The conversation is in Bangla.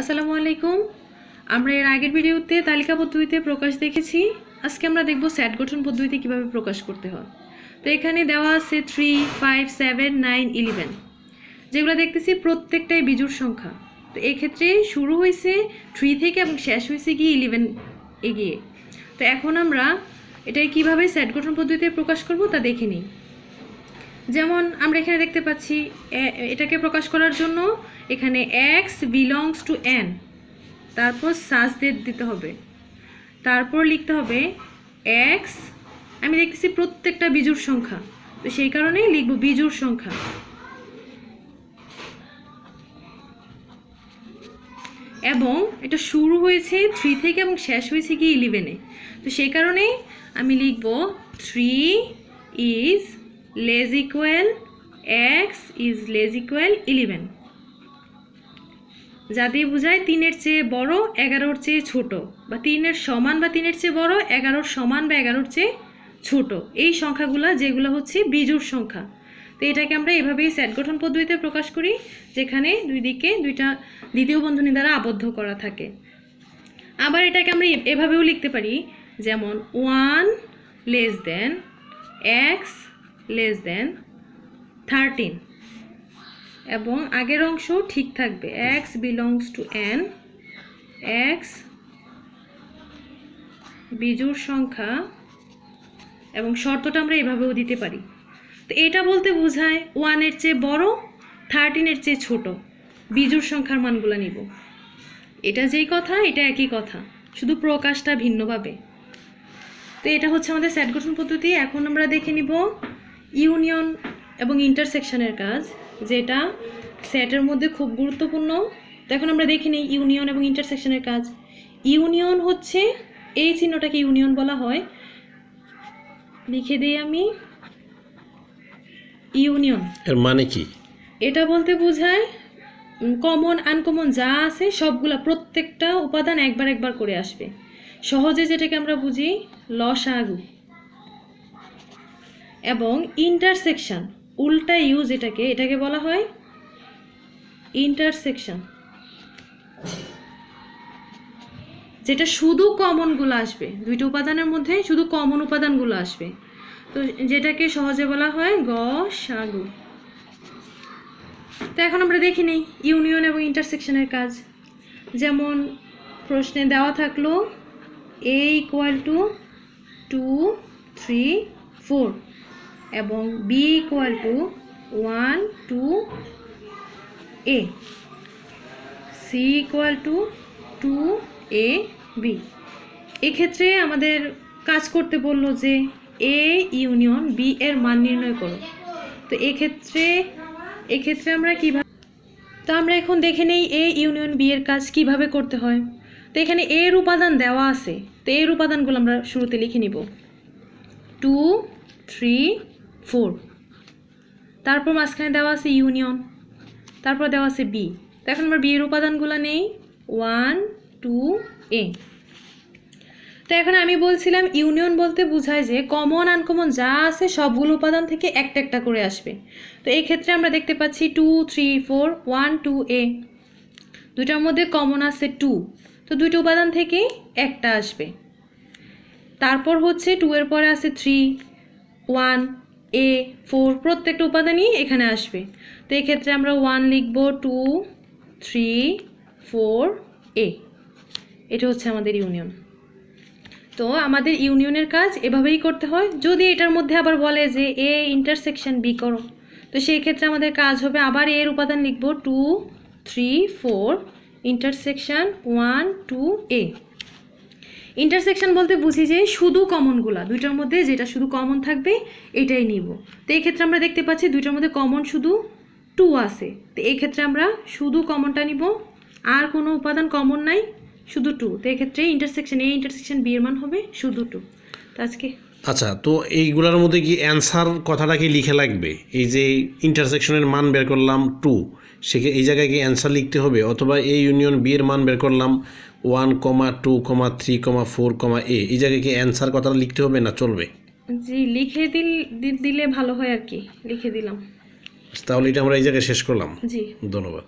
আসসালামু আলাইকুম আমরা এর আগের ভিডিওতে তালিকা পদ্ধতিতে প্রকাশ দেখেছি আজকে আমরা দেখব স্যাট গঠন পদ্ধতিতে কিভাবে প্রকাশ করতে হয় তো এখানে দেওয়া আছে three five seven nine eleven যেগুলো দেখতেছি প্রত্যেকটাই বিজুর সংখ্যা তো এক্ষেত্রে শুরু হয়েছে থ্রি থেকে এবং শেষ হয়েছে গিয়ে ইলেভেন এগিয়ে তো এখন আমরা এটাই কিভাবে স্যাট গঠন পদ্ধতিতে প্রকাশ করব তা দেখে নিই যেমন আমরা এখানে দেখতে পাচ্ছি এটাকে প্রকাশ করার জন্য এখানে এক্স বিলংস টু এন তারপর সাজদের দিতে হবে তারপর লিখতে হবে এক্স আমি দেখতেছি প্রত্যেকটা বিজুর সংখ্যা তো সেই কারণেই লিখব বিজুর সংখ্যা এবং এটা শুরু হয়েছে থ্রি থেকে এবং শেষ হয়েছে কি ইলেভেনে তো সেই কারণেই আমি লিখব three is less equal x is less equal eleven যা বোঝায় তিনের চেয়ে বড় এগারোর চেয়ে ছোট বা তিনের সমান বা তিনের চেয়ে বড় এগারোর সমান বা এগারোর চেয়ে ছোট এই সংখ্যাগুলো যেগুলো হচ্ছে বিজোর সংখ্যা তো এটাকে আমরা এভাবেই স্যাট গঠন পদ্ধতিতে প্রকাশ করি যেখানে দুই দিকে দুইটা দ্বিতীয় বন্ধনী দ্বারা আবদ্ধ করা থাকে আবার এটাকে আমরা এভাবেও লিখতে পারি যেমন one less than x less than thirteen এবং আগের অংশও ঠিক থাকবে x belongs to N x বিজুর সংখ্যা এবং শর্তটা আমরা এভাবেও দিতে পারি তো এটা বলতে বোঝায় ওয়ানের চেয়ে বড় থার্টিনের চেয়ে ছোট বিজুর সংখ্যার মানগুলো নিব এটা যেই কথা এটা একই কথা শুধু প্রকাশটা ভিন্নভাবে তো এটা হচ্ছে আমাদের স্যাট গঠন পদ্ধতি এখন আমরা দেখে নিব ইউনিয়ন এবং ইন্টারসেকশনের কাজ যেটা সেটের মধ্যে খুব গুরুত্বপূর্ণ এখন আমরা দেখি নিই ইউনিয়ন এবং ইন্টারসেকশনের কাজ ইউনিয়ন হচ্ছে এই চিহ্নটাকে ইউনিয়ন বলা হয় লিখে দিই আমি ইউনিয়ন এর মানে কি এটা বলতে বোঝায় কমন আনকমন যা আছে সবগুলা প্রত্যেকটা উপাদান একবার একবার করে আসবে সহজে যেটাকে আমরা বুঝি লসাগু এবং ইন্টারসেকশন উল্টা ইউজ এটাকে এটাকে বলা হয় ইন্টারসেকশন যেটা শুধু কমনগুলো আসবে দুইটা উপাদানের মধ্যে শুধু কমন উপাদানগুলো আসবে তো যেটাকে সহজে বলা হয় গ সাগু তো এখন আমরা দেখি নেই ইউনিয়ন এবং ইন্টারসেকশনের কাজ যেমন প্রশ্নে দেওয়া থাকলো A equal to two three four এবং B equal to one two এ C equal to two A B এক্ষেত্রে আমাদের কাজ করতে বললো যে এ ইউনিয়ন বি এর মান নির্ণয় করো তো এক্ষেত্রে এক্ষেত্রে আমরা কীভাবে তো আমরা এখন দেখে নেই এ ইউনিয়ন বি এর কাজ কিভাবে করতে হয় তো এখানে এর উপাদান দেওয়া আছে তো এর উপাদানগুলো আমরা শুরুতে লিখে নিব টু থ্রি ফোর তারপর মাঝখানে দেওয়া আছে ইউনিয়ন তারপর দেওয়া আছে বি তো এখন আমার বিয়ের উপাদানগুলো নেই ওয়ান টু এ তো এখন আমি বলছিলাম ইউনিয়ন বলতে বোঝায় যে কমন আনকমন যা আছে সবগুলো উপাদান থেকে একটা একটা করে আসবে তো এই ক্ষেত্রে আমরা দেখতে পাচ্ছি two three four one two এ দুটার মধ্যে কমন আছে টু তো দুইটা উপাদান থেকেই একটা আসবে তারপর হচ্ছে টু এর পরে আছে থ্রি ওয়ান এ ফোর প্রত্যেকটা উপাদানই এখানে আসবে তো এক্ষেত্রে আমরা ওয়ান লিখব টু থ্রি ফোর এ এটা হচ্ছে আমাদের ইউনিয়ন তো আমাদের ইউনিয়নের কাজ এভাবেই করতে হয় যদি এটার মধ্যে আবার বলে যে এ ইন্টারসেকশন বি করো তো সেই ক্ষেত্রে আমাদের কাজ হবে আবার এর উপাদান লিখব two three four intersection one two A intersection বলতে বুঝি যে শুধু কমনগুলা দুইটার মধ্যে যেটা শুধু কমন থাকবে এটাই নিব তো এই ক্ষেত্রে আমরা দেখতে পাচ্ছি দুইটার মধ্যে কমন শুধু টু আছে তো এই ক্ষেত্রে আমরা শুধু কমনটা নিব আর কোনো উপাদান কমন নাই শুধু টু তো ক্ষেত্রে ইন্টারসেকশন এই ইন্টারসেকশন বিয়ের মান হবে শুধু টু তো আজকে আচ্ছা তো এইগুলোর মধ্যে কি অ্যান্সার কথাটা কি লিখে লাগবে এই যে ইন্টারসেকশনের মান বের করলাম টু সে এই জায়গায় কি অ্যান্সার লিখতে হবে অথবা এই ইউনিয়ন বিয়ের মান বের করলাম one comma two comma three comma four comma এ এই জায়গায় কি অ্যান্সার কথাটা লিখতে হবে না চলবে জি লিখে দিল দিলে ভালো হয় আর কি লিখে দিলাম তাহলে এটা আমরা এই জায়গায় শেষ করলাম জি ধন্যবাদ